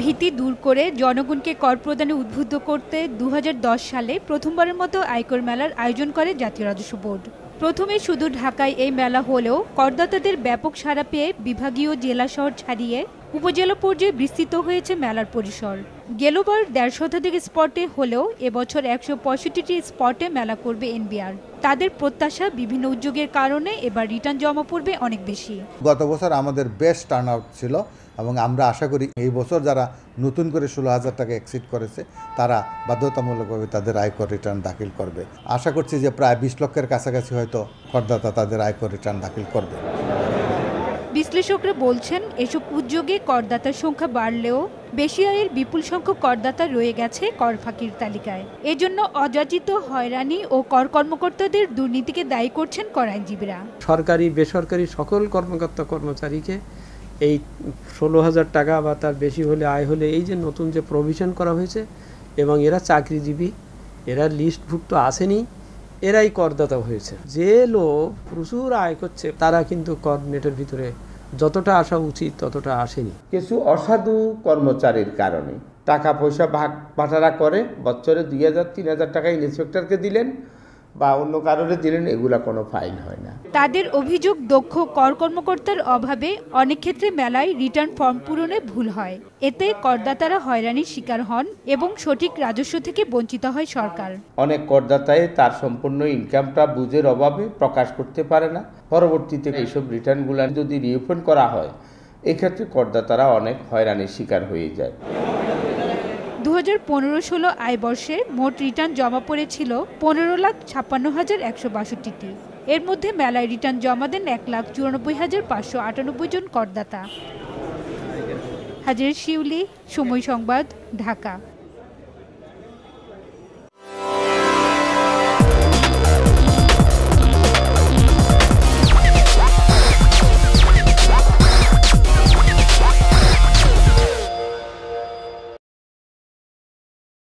ভীতি দূর করে জনগণকে কর প্রদানে উদ্বুদ্ধ করতে দু সালে প্রথমবারের মতো আয়কর মেলার আয়োজন করে জাতীয় রাজস্ব বোর্ড প্রথমে শুধু ঢাকায় এই মেলা হলেও করদাতাদের ব্যাপক সাড়া পেয়ে বিভাগীয় জেলা শহর ছাড়িয়ে উপজেলা পর্যায়ে বিস্তৃত হয়েছে মেলার পরিসর গেলবার দেড় শতাধিক স্পটে হলেও এবছর একশো পঁয়ষট্টিটি স্পটে মেলা করবে এনবিআর তাদের প্রত্যাশা বিভিন্ন উদ্যোগের কারণে এবার রিটার্ন জমা পড়বে অনেক বেশি গত বছর আমাদের বেশ টার্ন আউট ছিল এবং আমরা আশা করি এই বছর যারা নতুন করে ষোলো হাজার টাকা এক্সিট করেছে তারা বাধ্যতামূলকভাবে তাদের আয়কর রিটার্ন দাখিল করবে আশা করছি যে প্রায় বিশ লক্ষের কাছাকাছি হয়তো করদাতা তাদের আয়কর রিটার্ন দাখিল করবে বিশ্লেষকরা বলছেন এসব উদ্যোগে করদাতার সংখ্যা বাড়লেও বেশি আয়ের বিপুল সংখ্যক করদাতা রয়ে গেছে কর ফাঁকির তালিকায় এজন্য অযাচিত হয়রানি ও কর কর্মকর্তাদের দুর্নীতিকে দায়ী করছেন কর আইনজীবীরা সরকারি বেসরকারি সকল কর্মকর্তা কর্মচারীকে এই ষোলো হাজার টাকা বা তার বেশি হলে আয় হলে এই যে নতুন যে প্রভিশন করা হয়েছে এবং এরা চাকরিজীবী এরা লিস্টভুক্ত আসেনি এরাই করদাতা হয়েছে যে লোক প্রচুর আয় করছে তারা কিন্তু কর নেটের ভিতরে যতটা আসা উচিত ততটা আসেনি কিছু অসাধু কর্মচারীর কারণে টাকা পয়সা ভাগ পাঠারা করে বছরে দুই হাজার তিন হাজার টাকা ইন্সপেক্টরকে দিলেন বা অন্য কারণে দিলেন এগুলা কোনো ফাইল হয় না তাদের অভিযোগ দক্ষ কর কর্মকর্তার অভাবে অনেক ক্ষেত্রে মেলায় রিটার্ন ফর্ম পূরণে ভুল হয় এতে করদাতারা হয়রানির শিকার হন এবং সঠিক রাজস্ব থেকে বঞ্চিত হয় সরকার অনেক করদাতায় তার সম্পূর্ণ ইনকামটা বুঝের অভাবে প্রকাশ করতে পারে না পরবর্তীতে এইসব রিটার্নগুলো যদি রিওপেন করা হয় এক্ষেত্রে করদাতারা অনেক হয়রানির শিকার হয়ে যায় দু হাজার পনেরো ষোলো আয়বর্ষে মোট রিটার্ন জমা পড়েছিল পনেরো লাখ ছাপ্পান্ন হাজার একশো বাষট্টিটি এর মধ্যে মেলায় রিটার্ন জমা দেন এক লাখ চুরানব্বই হাজার পাঁচশো আটানব্বই জন করদাতা হাজির শিউলি সময় সংবাদ ঢাকা